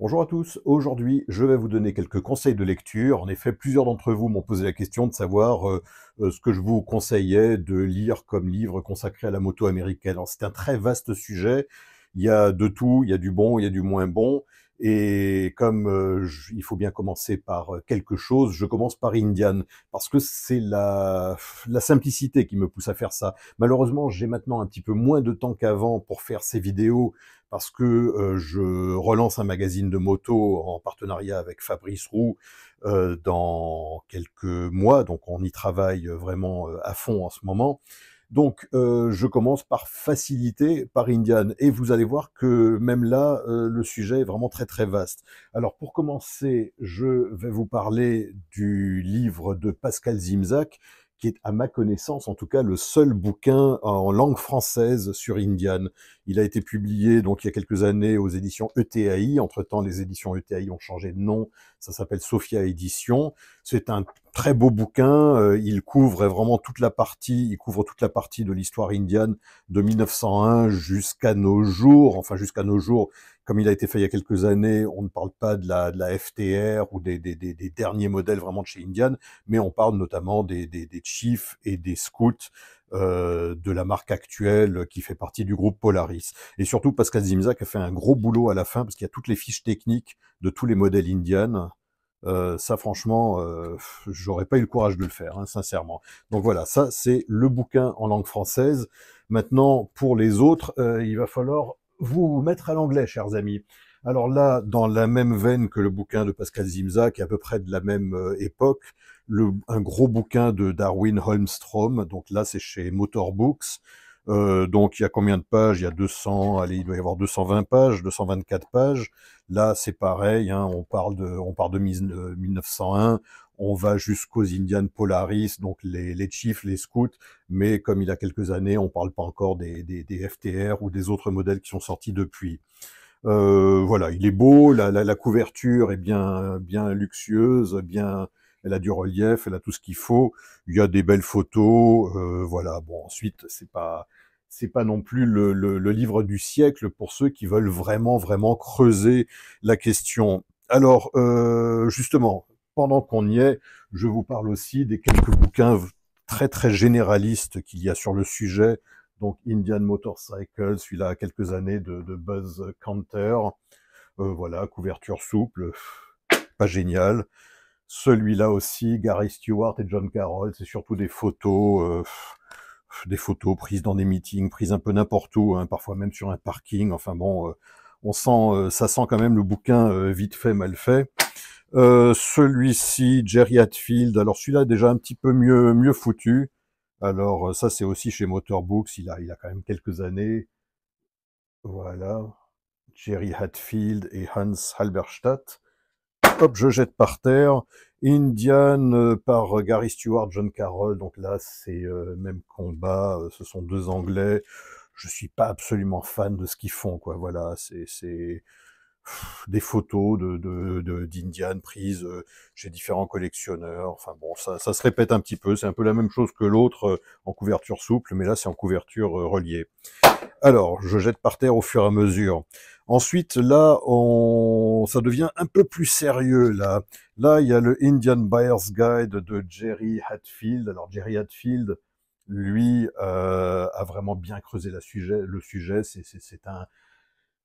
Bonjour à tous, aujourd'hui je vais vous donner quelques conseils de lecture. En effet, plusieurs d'entre vous m'ont posé la question de savoir euh, euh, ce que je vous conseillais de lire comme livre consacré à la moto américaine. c'est un très vaste sujet, il y a de tout, il y a du bon, il y a du moins bon. Et comme euh, il faut bien commencer par euh, quelque chose, je commence par Indian parce que c'est la, la simplicité qui me pousse à faire ça. Malheureusement, j'ai maintenant un petit peu moins de temps qu'avant pour faire ces vidéos parce que euh, je relance un magazine de moto en partenariat avec Fabrice Roux euh, dans quelques mois, donc on y travaille vraiment à fond en ce moment. Donc, euh, je commence par faciliter par Indian, et vous allez voir que même là, euh, le sujet est vraiment très très vaste. Alors, pour commencer, je vais vous parler du livre de Pascal Zimzak, qui est à ma connaissance en tout cas le seul bouquin euh, en langue française sur Indian. Il a été publié donc il y a quelques années aux éditions ETAI. Entre-temps, les éditions ETAI ont changé de nom. Ça s'appelle Sophia Édition. C'est un très beau bouquin. Euh, il couvre vraiment toute la partie, il couvre toute la partie de l'histoire indienne de 1901 jusqu'à nos jours. Enfin, jusqu'à nos jours, comme il a été fait il y a quelques années, on ne parle pas de la, FTR ou des, derniers modèles vraiment de chez Indian, mais on parle notamment des, Chiefs et des Scouts euh, de la marque actuelle qui fait partie du groupe Polaris. Et surtout Pascal Zimzak a fait un gros boulot à la fin parce qu'il y a toutes les fiches techniques de tous les modèles Indian. Euh, ça, franchement, euh, j'aurais pas eu le courage de le faire, hein, sincèrement. Donc voilà, ça, c'est le bouquin en langue française. Maintenant, pour les autres, il va falloir vous mettre à l'anglais, chers amis. Alors là, dans la même veine que le bouquin de Pascal Zimza, qui est à peu près de la même euh, époque, le, un gros bouquin de Darwin Holmstrom, donc là c'est chez Motorbooks. Euh, donc il y a combien de pages Il y a 200, allez, il doit y avoir 220 pages, 224 pages. Là, c'est pareil, hein, on parle de, on parle de 1901, on va jusqu'aux Indian Polaris, donc les, les Chiefs, les Scouts, mais comme il y a quelques années, on parle pas encore des, des, FTR ou des autres modèles qui sont sortis depuis. Euh, voilà, il est beau, la, la, couverture est bien, bien luxueuse, bien, elle a du relief, elle a tout ce qu'il faut. Il y a des belles photos, euh, voilà. Bon, ensuite, c'est pas, c'est pas non plus le, le, livre du siècle pour ceux qui veulent vraiment, vraiment creuser la question. Alors, euh, justement, pendant qu'on y est, je vous parle aussi des quelques bouquins très très généralistes qu'il y a sur le sujet. Donc Indian Motorcycle, celui-là a quelques années de, Buzz Canter. Euh, voilà, couverture souple, pas génial. Celui-là aussi, Gary Stewart et John Carroll, c'est surtout des photos, euh, des photos prises dans des meetings, prises un peu n'importe où, hein, parfois même sur un parking. Enfin bon, euh, on sent, ça sent quand même le bouquin vite fait, mal fait. Euh, celui-ci, Jerry Hatfield. Alors celui-là déjà un petit peu mieux mieux foutu. Alors euh, ça c'est aussi chez Motorbooks. Il a il a quand même quelques années. Voilà. Jerry Hatfield et Hans Halberstadt. Hop, je jette par terre. Indian euh, par Gary Stewart, John Carroll. Donc là, c'est même combat. Ce sont deux Anglais. Je suis pas absolument fan de ce qu'ils font, quoi. Voilà, c'est des photos de d'Indian prises euh, chez différents collectionneurs. Enfin bon, ça, se répète un petit peu. C'est un peu la même chose que l'autre euh, en couverture souple, mais là c'est en couverture euh, reliée. Alors, je jette par terre au fur et à mesure. Ensuite, là, on, ça devient un peu plus sérieux. Là, là, il y a le Indian Buyer's Guide de Jerry Hatfield. Alors, Jerry Hatfield, lui, a vraiment bien creusé le sujet. C'est un,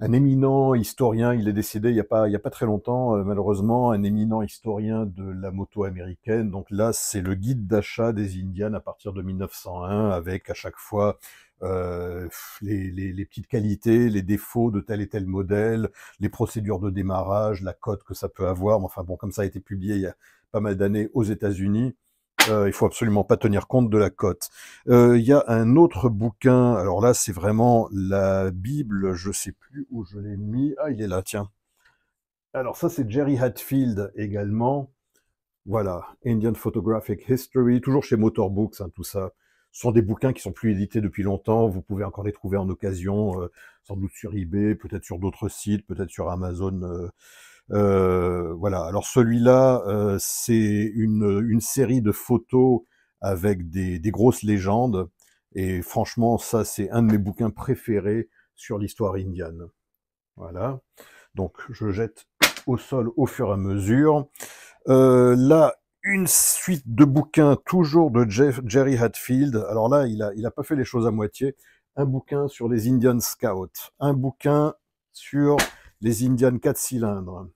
un éminent historien, il est décédé il n'y a, pas, a pas très longtemps, euh, malheureusement, un éminent historien de la moto américaine. Donc là, c'est le guide d'achat des Indians à partir de 1901, avec à chaque fois euh, les, les, petites qualités, les défauts de tel et tel modèle, les procédures de démarrage, la cote que ça peut avoir. Enfin bon, comme ça a été publié il y a pas mal d'années aux États-Unis, euh, il faut absolument pas tenir compte de la cote. Euh, il y a un autre bouquin, alors là c'est vraiment la Bible, je sais plus où je l'ai mis. Ah, il est là, tiens. Alors ça c'est Jerry Hatfield également. Voilà, Indian Photographic History, toujours chez Motorbooks, hein, tout ça. Ce sont des bouquins qui sont plus édités depuis longtemps. Vous pouvez encore les trouver en occasion, euh, sans doute sur eBay, peut-être sur d'autres sites, peut-être sur Amazon euh, voilà. Alors celui-là, euh, c'est une, série de photos avec des, grosses légendes. Et franchement, ça, c'est un de mes bouquins préférés sur l'histoire indienne. Voilà. Donc je jette au sol au fur et à mesure. Euh, là, une suite de bouquins, toujours de Jerry Hatfield. Alors là, il n'a il a pas fait les choses à moitié. Un bouquin sur les Indian Scouts, un bouquin sur les Indian 4 cylindres,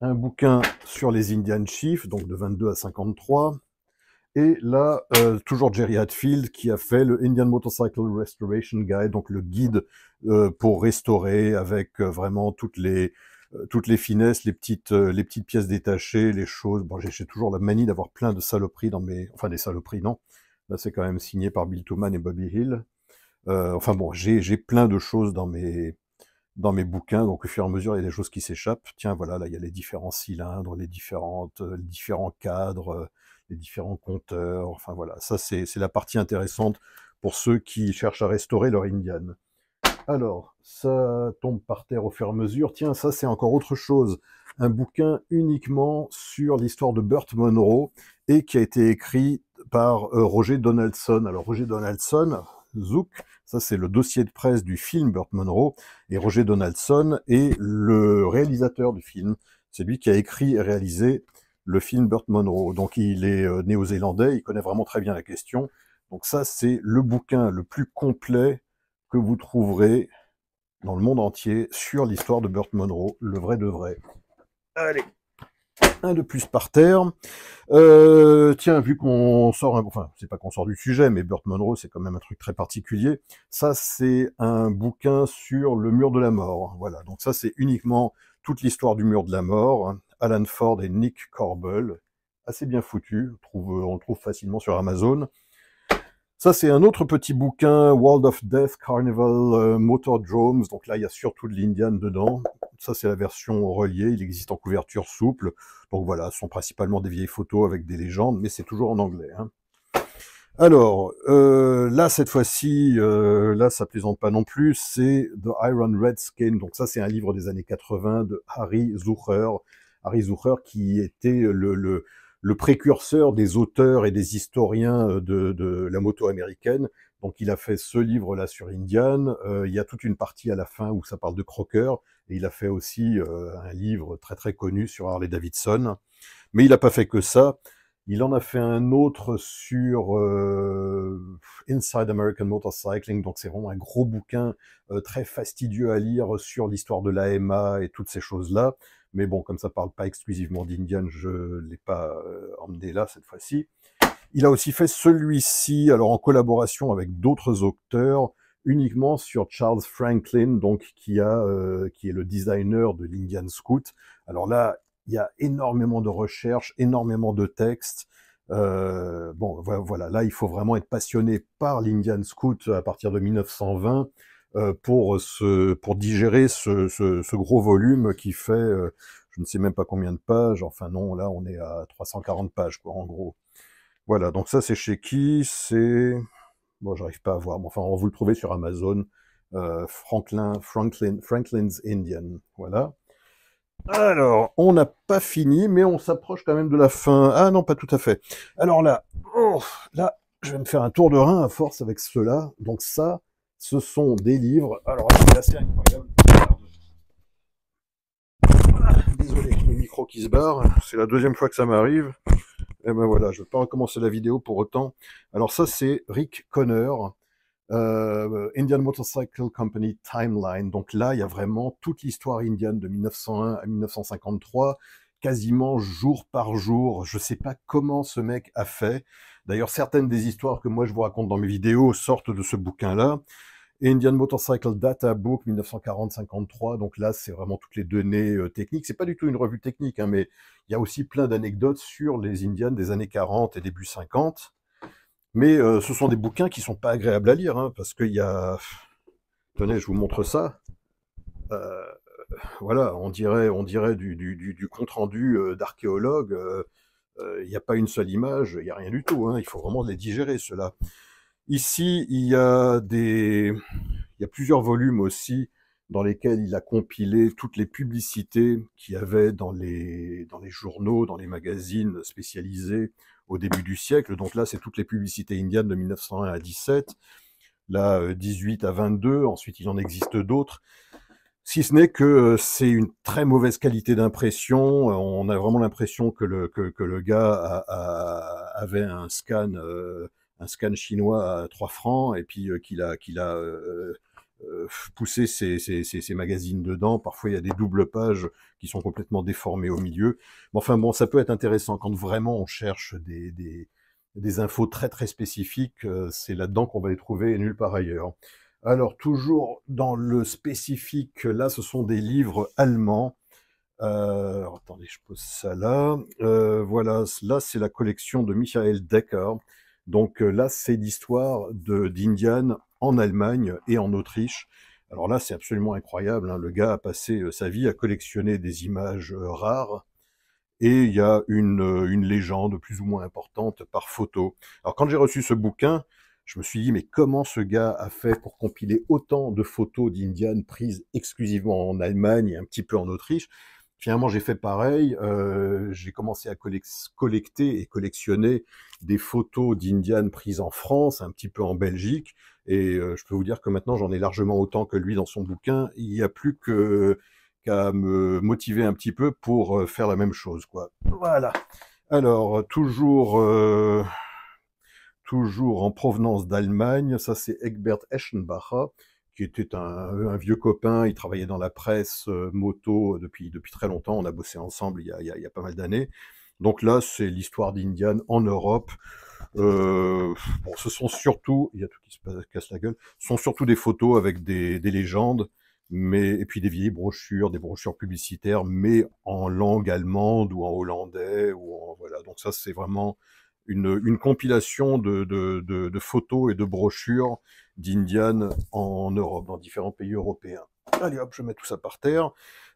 un bouquin sur les Indian Chiefs, donc de 22 à 53. Et là, euh, toujours Jerry Hatfield qui a fait le Indian Motorcycle Restoration Guide, donc le guide euh, pour restaurer avec euh, vraiment toutes les toutes les finesses, les petites les petites pièces détachées, les choses. Bon, j'ai toujours la manie d'avoir plein de saloperies dans mes, enfin des saloperies non. Là, c'est quand même signé par Bill Toman et Bobby Hill. enfin bon, j'ai plein de choses dans mes dans mes bouquins. Donc au fur et à mesure, il y a des choses qui s'échappent. Tiens, voilà, là, il y a les différents cylindres, les, différentes, euh, les différents cadres, euh, les différents compteurs. Enfin voilà, ça c'est la partie intéressante pour ceux qui cherchent à restaurer leur Indian. Alors, ça tombe par terre au fur et à mesure. Tiens, ça c'est encore autre chose. Un bouquin uniquement sur l'histoire de Burt Monroe et qui a été écrit par euh, Roger Donaldson. Alors Roger Donaldson, Zouk. Ça, c'est le dossier de presse du film Burt Monroe. Et Roger Donaldson est le réalisateur du film. C'est lui qui a écrit et réalisé le film Burt Monroe. Donc, il est euh, néo-zélandais. Il connaît vraiment très bien la question. Donc, ça, c'est le bouquin le plus complet que vous trouverez dans le monde entier sur l'histoire de Burt Monroe, le vrai de vrai. Allez un de plus par terre. Euh, tiens, vu qu'on sort, un, enfin, c'est pas qu'on sort du sujet, mais Burt Monroe, c'est quand même un truc très particulier. Ça, c'est un bouquin sur le mur de la mort. Voilà, donc ça, c'est uniquement toute l'histoire du mur de la mort. Alan Ford et Nick Corbel, assez bien foutu. On, on le trouve facilement sur Amazon. Ça, c'est un autre petit bouquin, World of Death Carnival euh, Motor Drones. Donc là, il y a surtout de l'Indian dedans. Ça, c'est la version reliée. Il existe en couverture souple. Donc voilà, ce sont principalement des vieilles photos avec des légendes, mais c'est toujours en anglais. Hein. Alors, euh, là, cette fois-ci, euh, là, ça plaisante pas non plus, c'est The Iron Red Skin. Donc ça, c'est un livre des années 80 de Harry Zucher. Harry Zucher qui était le le précurseur des auteurs et des historiens euh, de, la moto américaine. Donc il a fait ce livre-là sur Indian. Euh, il y a toute une partie à la fin où ça parle de Crocker. Et il a fait aussi euh, un livre très très connu sur Harley Davidson. Mais il n'a pas fait que ça. Il en a fait un autre sur euh, Inside American Motorcycling, donc c'est vraiment un gros bouquin euh, très fastidieux à lire sur l'histoire de l'AMA et toutes ces choses-là. Mais bon, comme ça parle pas exclusivement d'Indian, je l'ai pas euh, emmené là cette fois-ci. Il a aussi fait celui-ci, alors en collaboration avec d'autres auteurs, uniquement sur Charles Franklin, donc qui a, qui est le designer de l'Indian Scout. Alors là, il y a énormément de recherches, énormément de textes. Euh, bon, voilà, là, il faut vraiment être passionné par l'Indian Scout à partir de 1920 euh, pour, ce, pour digérer ce, gros volume qui fait, euh, je ne sais même pas combien de pages, enfin non, là, on est à 340 pages, quoi, en gros. Voilà, donc ça, c'est chez qui C'est... Bon, j'arrive pas à voir, mais enfin, vous le trouvez sur Amazon, Franklin, Franklin, Franklin's Indian, voilà. Alors, on n'a pas fini, mais on s'approche quand même de la fin. Ah non, pas tout à fait. Alors là, là, je vais me faire un tour de rein à force avec cela. Donc ça, ce sont des livres. Alors là, c'est incroyable. désolé, le micro qui se barre. C'est la deuxième fois que ça m'arrive. Et eh ben voilà, je ne vais pas recommencer la vidéo pour autant. Alors ça, c'est Rick Conner. Euh, Indian Motorcycle Company Timeline. Donc là, il y a vraiment toute l'histoire indienne de 1901 à 1953, quasiment jour par jour. Je ne sais pas comment ce mec a fait. D'ailleurs, certaines des histoires que moi je vous raconte dans mes vidéos sortent de ce bouquin-là. Indian Motorcycle Data Book 1940-53. Donc là, c'est vraiment toutes les données euh, techniques. C'est pas du tout une revue technique, hein, mais il y a aussi plein d'anecdotes sur les Indians des années 40 et début 50. Mais euh, ce sont des bouquins qui sont pas agréables à lire, hein, parce qu'il y a... Tenez, je vous montre ça. Euh, voilà, on dirait, du, compte-rendu euh, d'archéologue. Il n'y a pas une seule image, il n'y a rien du tout. Hein, il faut vraiment les digérer, cela. Ici, il y a y a plusieurs volumes aussi dans lesquels il a compilé toutes les publicités qu'il y avait dans les, dans les journaux, dans les magazines spécialisés au début du siècle. Donc là, c'est toutes les publicités indiennes de 1901 à 17, là 18 euh, à 22, ensuite il en existe d'autres. Si ce n'est que euh, c'est une très mauvaise qualité d'impression, euh, on a vraiment l'impression que le, que, le gars avait un scan, un scan chinois à 3 francs et puis qu'il a, qu'il a euh, pousser ces, magazines dedans. Parfois, il y a des doubles pages qui sont complètement déformées au milieu. Mais enfin, bon, ça peut être intéressant quand vraiment on cherche des, infos très très spécifiques. Euh, c'est là-dedans qu'on va les trouver nulle part ailleurs. Alors, toujours dans le spécifique, là, ce sont des livres allemands. Euh, attendez, je pose ça là. voilà, là, c'est la collection de Michael Decker. Donc là, c'est l'histoire d'Indian en Allemagne et en Autriche. Alors là, c'est absolument incroyable. Hein. Le gars a passé euh, sa vie à collectionner des images euh, rares. Et il y a une, euh, une légende plus ou moins importante par photo. Alors quand j'ai reçu ce bouquin, je me suis dit, mais comment ce gars a fait pour compiler autant de photos d'Indianes prises exclusivement en Allemagne et un petit peu en Autriche Finalement, j'ai fait pareil. Euh, j'ai commencé à collecter et collectionner des photos d'Indianes prises en France, un petit peu en Belgique. Et euh, je peux vous dire que maintenant, j'en ai largement autant que lui dans son bouquin. Il n'y a plus qu'à me motiver un petit peu pour euh, faire la même chose, quoi. Voilà. Alors, toujours, toujours en provenance d'Allemagne, ça c'est Egbert Eschenbacher, qui était un, vieux copain. Il travaillait dans la presse euh, moto euh, depuis, depuis très longtemps. On a bossé ensemble il y a, il y a, pas mal d'années. Donc là, c'est l'histoire d'Indiane en Europe. Euh, bon, ce sont surtout, il y a tout qui se casse la gueule, sont surtout des photos avec des, des, légendes, mais et puis des vieilles brochures, des brochures publicitaires, mais en langue allemande ou en hollandais ou voilà. Donc ça, c'est vraiment une, compilation de, photos et de brochures d'Indianes en Europe, dans différents pays européens. Allez hop, je mets tout ça par terre.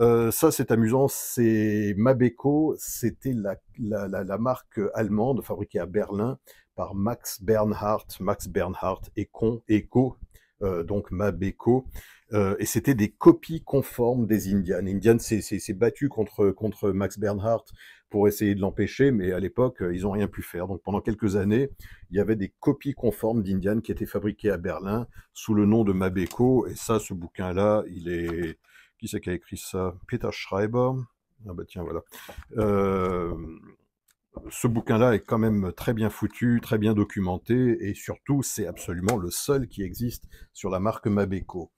Euh, ça, c'est amusant. C'est Mabeco, c'était la, marque allemande fabriquée à Berlin par Max Bernhardt. Max Bernhardt et Con, Eco, euh, donc Mabeco. Euh, et c'était des copies conformes des Indians. Indian s'est battu contre, contre Max Bernhardt pour essayer de l'empêcher, mais à l'époque, euh, ils n'ont rien pu faire. Donc pendant quelques années, il y avait des copies conformes d'Indian qui étaient fabriquées à Berlin sous le nom de Mabeko. Et ça, ce bouquin-là, il est... Qui c'est qui a écrit ça Peter Schreiber. Ah bah tiens, voilà. Euh, ce bouquin-là est quand même très bien foutu, très bien documenté, et surtout, c'est absolument le seul qui existe sur la marque Mabeco.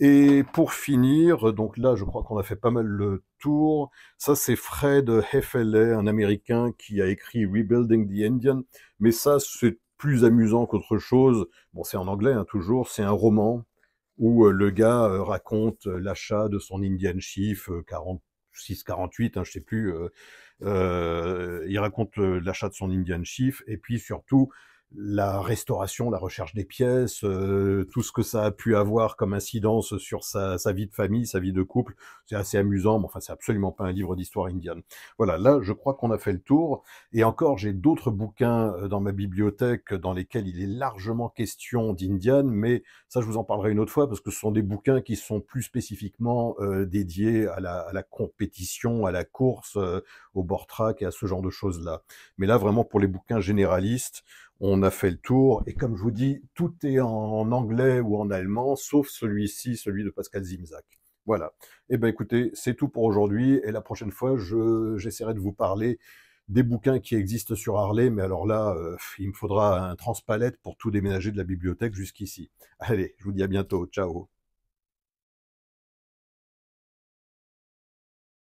Et pour finir, donc là, je crois qu'on a fait pas mal le tour. Ça, c'est Fred Heffele, un Américain qui a écrit Rebuilding the Indian. Mais ça, c'est plus amusant qu'autre chose. Bon, c'est en anglais, hein, toujours. C'est un roman où euh, le gars euh, raconte euh, l'achat de son Indian Chief 46, 48, hein, je sais plus. il raconte l'achat de son Indian Chief. Et puis surtout, la restauration, la recherche des pièces, euh, tout ce que ça a pu avoir comme incidence sur sa, vie de famille, sa vie de couple. C'est assez amusant, mais enfin, c'est absolument pas un livre d'histoire indienne. Voilà, là, je crois qu'on a fait le tour. Et encore, j'ai d'autres bouquins euh, dans ma bibliothèque dans lesquels il est largement question d'Indiane, mais ça, je vous en parlerai une autre fois parce que ce sont des bouquins qui sont plus spécifiquement euh, dédiés à la, compétition, à la course, au bord track et à ce genre de choses-là. Mais là, vraiment, pour les bouquins généralistes, on a fait le tour. Et comme je vous dis, tout est en anglais ou en allemand, sauf celui-ci, celui de Pascal Zimzak. Voilà. Eh ben, écoutez, c'est tout pour aujourd'hui. Et la prochaine fois, j'essaierai de vous parler des bouquins qui existent sur Harley. Mais alors là, euh, il me faudra un transpalette pour tout déménager de la bibliothèque jusqu'ici. Allez, je vous dis à bientôt. Ciao.